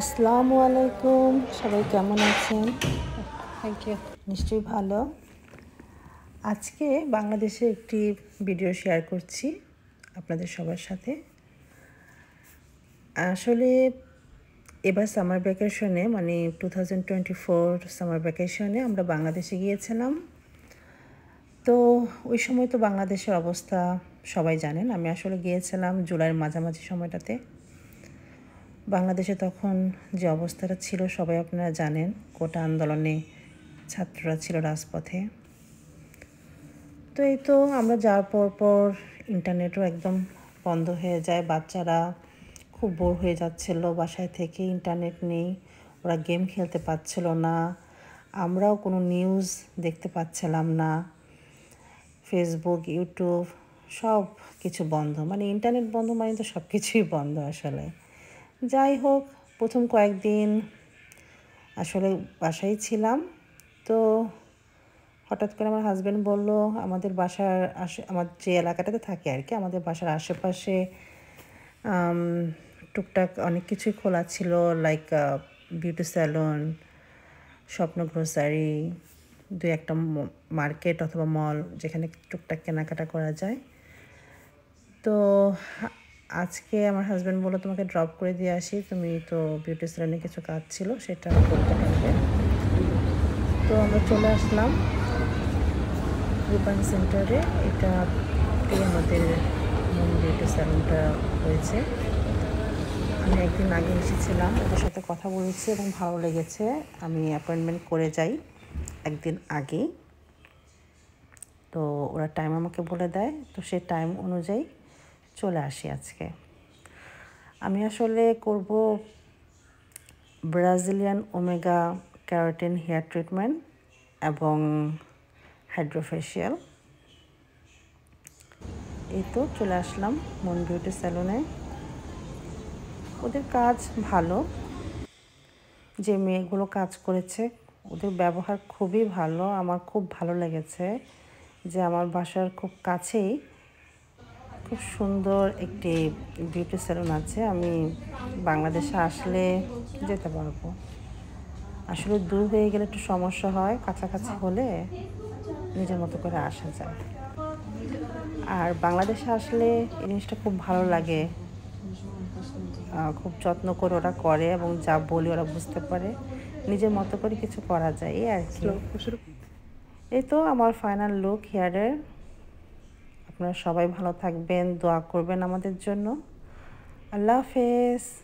আসসালামু আলাইকুম সবাই কেমন আছেন থ্যাংক ইউ নিশ্চয়ই ভালো আজকে বাংলাদেশে একটি ভিডিও শেয়ার করছি আপনাদের সবার সাথে আসলে এবার সামার ভ্যাকেশনে মানে two thousand twenty four summer ভ্যাকেশনে আমরা বাংলাদেশে গিয়েছিলাম তো ওই সময় তো বাংলাদেশের অবস্থা সবাই জানেন আমি আসলে গিয়েছিলাম জুলাইয়ের মাঝামাঝি সময়টাতে বাংলাদেশে তখন যে অবস্থাটা ছিল সবাই আপনারা জানেন কোটা আন্দোলনে ছাত্ররা ছিল রাজপথে তো এই তো আমরা যাওয়ার পর পর ইন্টারনেটও একদম বন্ধ হয়ে যায় বাচ্চারা খুব বোর হয়ে যাচ্ছিলো বাসায় থেকে ইন্টারনেট নেই ওরা গেম খেলতে পারছিল না আমরাও কোনো নিউজ দেখতে পাচ্ছিলাম না ফেসবুক ইউটিউব সব কিছু বন্ধ মানে ইন্টারনেট বন্ধ মানে তো সব কিছুই বন্ধ আসলে যাই হোক প্রথম কয়েকদিন আসলে বাসায় ছিলাম তো হঠাৎ করে আমার হাজব্যান্ড বলল আমাদের বাসার আশে আমার যে এলাকাটাতে থাকে আর কি আমাদের বাসার আশেপাশে টুকটাক অনেক কিছুই খোলা ছিল like beauty salon Shwapno grocery দু একটা মার্কেট অথবা মল যেখানে টুকটাক কেনাকাটা করা যায় তো আজকে আমার হাজব্যান্ড বলো তোমাকে ড্রপ করে দিয়ে আসি তুমি তো বিউটি স্যালনে কিছু কাজ ছিল সেটা করতে পারবে তো আমরা চলে আসলাম রূপান সেন্টারে এটা আমাদের মন বিউটি স্যালনটা হয়েছে আমি একদিন আগে এসেছিলাম ওদের সাথে কথা বলেছি এবং ভালো লেগেছে আমি অ্যাপয়েন্টমেন্ট করে যাই একদিন আগেই তো ওরা টাইম আমাকে বলে দেয় তো সে টাইম অনুযায়ী চলে আসি আজকে আমি আসলে করব Brazilian omega carotene hair treatment এবং হাইড্রোফেশিয়াল এই তো চলে আসলাম মন বিউটি স্যালুনে ওদের কাজ ভালো যে মেয়েগুলো কাজ করেছে ওদের ব্যবহার খুবই ভালো আমার খুব ভালো লেগেছে যে আমার বাসার খুব কাছেই খুব সুন্দর একটি বিউটি সেলুন আছে আমি বাংলাদেশে আসলে যেতে পারবো আসলে দূর হয়ে গেলে একটু সমস্যা হয় কাছাকাছি হলে নিজের মতো করে আসা যায় আর বাংলাদেশে আসলে এই জিনিসটা খুব ভালো লাগে খুব যত্ন করে ওরা করে এবং যা বলি ওরা বুঝতে পারে নিজের মতো করে কিছু করা যায় এই আর কি এই তো আমার ফাইনাল লুক হেয়ারের আপনারা সবাই ভালো থাকবেন দোয়া করবেন আমাদের জন্য আল্লাহ হাফেজ